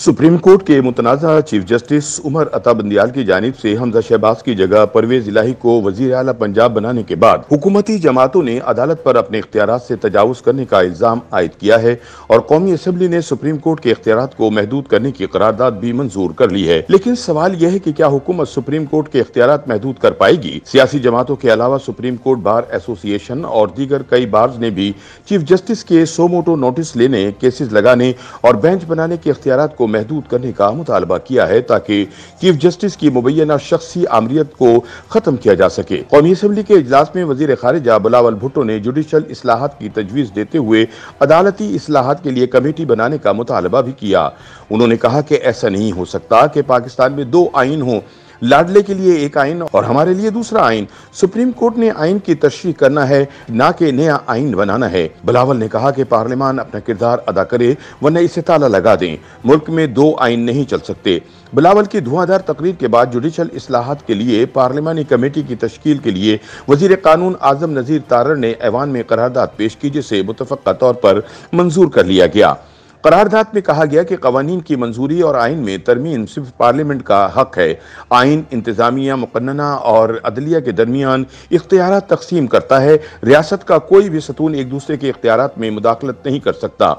supreme court के मुतनाज़ा chief justice Umar अता बंदियाल की जानब से हमजा शहबाज की जगह परवेज इलाही को वजीर अला पंजाब बनाने के बाद हुकूमती जमातों ने अदालत पर अपने इख्तियार से तजावज़ करने का इल्ज़ाम आयद किया है और कौमी असम्बली ने सुप्रीम कोर्ट के इख्तियार को महदूद करने की करारदाद भी मंजूर कर ली है लेकिन सवाल यह है की क्या हुकूमत सुप्रीम कोर्ट के इख्तियार महदूद कर पाएगी सियासी जमातों के अलावा सुप्रीम कोर्ट बार एसोसिएशन और दीगर कई बार्स ने भी चीफ जस्टिस के सो मोटो नोटिस लेने केसेज लगाने और बेंच बनाने के इख्तियार को महदूद करने का मुतालबा किया है ताकि चीफ जस्टिस की मुबैना शख्सी आमरीत को खत्म किया जा सके कौमी असम्बली के अजलास में वजीर खारजा बिलावल भुट्टो ने जुडिशल असलाहत की तजवीज़ देते हुए अदालती असलाहत के लिए कमेटी बनाने का मुतालबा भी किया उन्होंने कहा कि ऐसा नहीं हो सकता कि पाकिस्तान में दो आइन हों लाडले के लिए एक आइन और हमारे लिए दूसरा आइन सुप्रीम कोर्ट ने आइन की तशरी करना है न के नया आइन बनाना है बिलावल ने कहा कि पार्लियामान अपना किरदार अदा करे वरना इसे ताला लगा दें मुल्क में दो आइन नहीं चल सकते बिलावल की धुआंधार तकरीर के बाद जुडिशल असलाहत के लिए पार्लियामानी कमेटी की तश्ल के लिए वजीर कानून आजम नजीर तारर ने ऐवान में करारदाद पेश की जिसे मुतफ़ा तौर पर मंजूर कर लिया गया करारदाद में कहा गया कि कवानीन की मंजूरी और आइन में तरमीम सिर्फ पार्लियामेंट का हक है आइन इंतजामिया मुकन्ना और अदलिया के दरमियान इख्तियार तकसीम करता है रियासत का कोई भी सतून एक दूसरे के इख्तियार में मुदाखलत नहीं कर सकता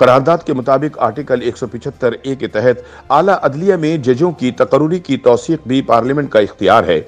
करारदाद के मुताबिक आर्टिकल एक सौ पिछहत्तर ए के तहत आला अदलिया में जजों की तकरूरी की तोसीक भी पार्लियामेंट का इख्तियार है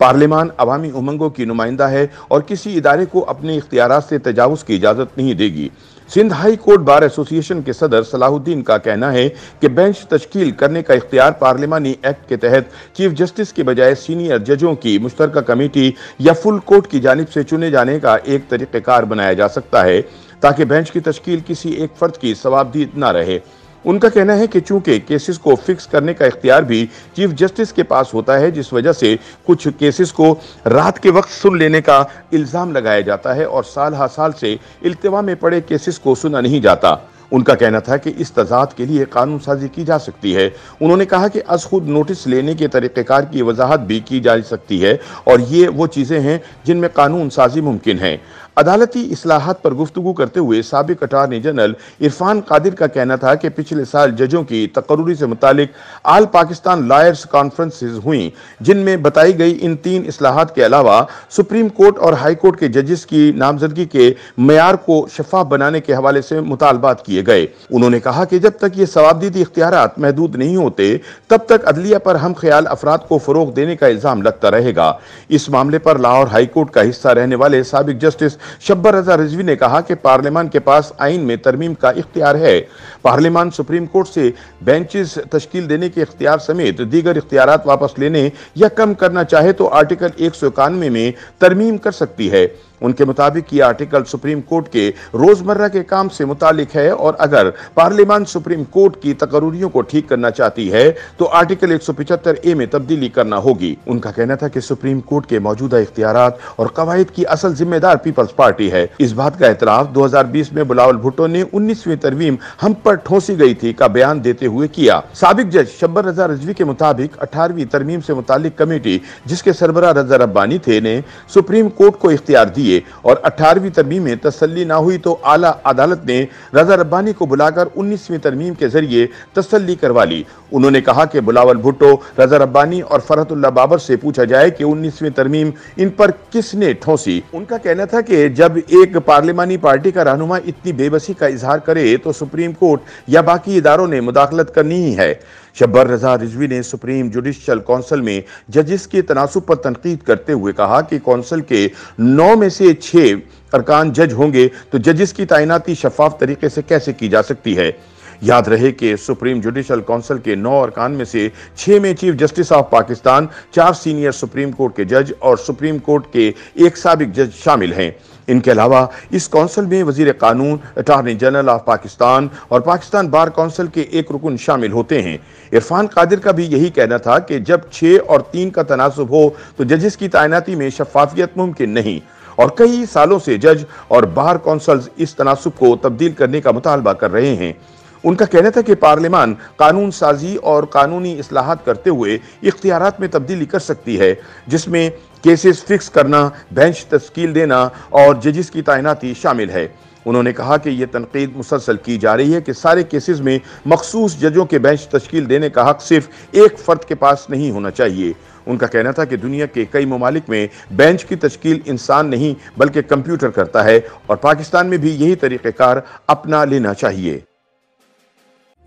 पार्लियामान अवामी उमंगों की नुमाइंदा है और किसी इदारे को अपने इख्तियार से तजावज़ की इजाज़त नहीं देगी Sindh high court bar association के सदर सलाहुद्दीन का कहना है कि बेंच तश्कील करने का इख्तियार पार्लियामानी एक्ट के तहत चीफ जस्टिस के बजाय सीनियर जजों की मुश्तर कमेटी या फुल कोर्ट की जानब से चुने जाने का एक तरीक़ार बनाया जा सकता है ताकि बेंच की तश्कील किसी एक फर्द की सवाबदीद न रहे उनका कहना है कि चूंकि केसेस को फिक्स करने का इख्तियार भी चीफ जस्टिस के पास होता है जिस वजह से कुछ केसेस को रात के वक्त सुन लेने का इल्ज़ाम लगाया जाता है और साल हर साल से इल्तवा में पड़े केसेस को सुना नहीं जाता उनका कहना था कि इस तजाद के लिए कानून साजी की जा सकती है उन्होंने कहा कि अज खुद नोटिस लेने के तरीक़ेकार की वजाहत भी की जा सकती है और ये वो चीज़ें हैं जिनमें कानून साजी मुमकिन है अदालती असलाहत पर गुफ्तु करते हुए सबक अटारनी जनरल इरफान कादिर का कहना था कि पिछले साल जजों की तकर्री से मुतक आल पाकिस्तान लायर्स कॉन्फ्रेंसेज हुई जिनमें बताई गई इन तीन असलाहत के अलावा सुप्रीम कोर्ट और हाई कोर्ट के जजेस की नामजदगी के मैार को शफाफ बनाने के हवाले से मुतालबात किए गए उन्होंने कहा कि जब तक ये सवाबदीदी इख्तियार महदूद नहीं होते तब तक अदलिया पर हम ख्याल अफराद को फरोग देने का इल्ज़ाम लगता रहेगा इस मामले पर लाहौर हाईकोर्ट का हिस्सा रहने वाले सबक जस्टिस शब्बर रजा रिजवी ने कहा कि पार्लियामान के पास आइन में तरमीम का इख्तियार है पार्लियामान सुप्रीम कोर्ट से बेंचेस तश्कील देने के इख्तियार समेत दीगर इख्तियार वापस लेने या कम करना चाहे तो आर्टिकल एक सौ इक्यानवे में तरमीम कर सकती है उनके मुताबिक ये आर्टिकल सुप्रीम कोर्ट के रोजमर्रा के काम से मुतालिक है और अगर पार्लियामान सुप्रीम कोर्ट की तकरूरियों को ठीक करना चाहती है तो आर्टिकल 175 ए में तब्दीली करना होगी उनका कहना था कि सुप्रीम कोर्ट के मौजूदा इख्तियार और कवायद की असल जिम्मेदार पीपल्स पीपल्स पार्टी है इस बात का एतराफ 2020 में बिलावल भुट्टो ने उन्नीसवी तरवीम हम पर ठोसी गई थी का बयान देते हुए किया सबक जज शब्बर रजा रजवी के मुताबिक अठारहवीं तरमीम से मुतालिक कमेटी जिसके सरबरा रजा रब्बानी थे ने सुप्रीम कोर्ट को इख्तियार दिए और अठारहवीं तरमीम में तसली ना हुई तो आला अदालत ने रजा रब्बानी को बुलाकर उन्नीसवीं तरमीम के जरिए तसली करवा ली उन्होंने कहा कि बुलावल भुट्टो रजा रब्बानी और फरहतुल्ला बाबर से पूछा जाए कि उन्नीसवीं तरमीम इन पर किसने ठोसी उनका कहना था कि जब एक पार्लियामानी पार्टी का रहनुमा इतनी बेबसी का इजहार करे तो सुप्रीम कोर्ट या बाकी इदारों ने मुदाखलत करनी ही है शब्बर रजा रिजवी ने सुप्रीम जुडिशल कौंसिल में जजिस के तनासब पर तनकीद करते हुए कहा कि कौंसिल के नौ में से छः अरकान जज होंगे तो जजिस की तैनाती शफाफ तरीके से कैसे की जा सकती है याद रहे कि सुप्रीम जुडिशल काउंसिल के नौ अरकान में से छह में चीफ जस्टिस ऑफ पाकिस्तान चार सीनियर सुप्रीम कोर्ट के जज और सुप्रीम कोर्ट के एक सबक जज शामिल हैं इनके अलावा इस काउंसिल में वजीर कानून अटारनी जनरल ऑफ पाकिस्तान और पाकिस्तान बार काउंसिल के एक रुकन शामिल होते हैं इरफान कादिर का भी यही कहना था कि जब छः और तीन का तनासब हो तो जजेस की तैनाती में शफाफियत मुमकिन नहीं और कई सालों से जज और बार काउंसल्स इस तनासब को तब्दील करने का मुतालबा कर रहे हैं उनका कहना था कि पार्लियामान कानून साजी और कानूनी असलाहत करते हुए इख्तियार में तब्दीली कर सकती है जिसमें केसेस फिक्स करना बेंच तश्कील देना और जजिस की तैनाती शामिल है उन्होंने कहा कि यह तनकीद मुसलसल की जा रही है कि सारे केसेस में मखसूस जजों के बेंच तश्कील देने का हक सिर्फ एक फ़र्द के पास नहीं होना चाहिए उनका कहना था कि दुनिया के कई ममालिक में बेंच की तश्कील इंसान नहीं बल्कि कंप्यूटर करता है और पाकिस्तान में भी यही तरीक़ेकार अपना लेना चाहिए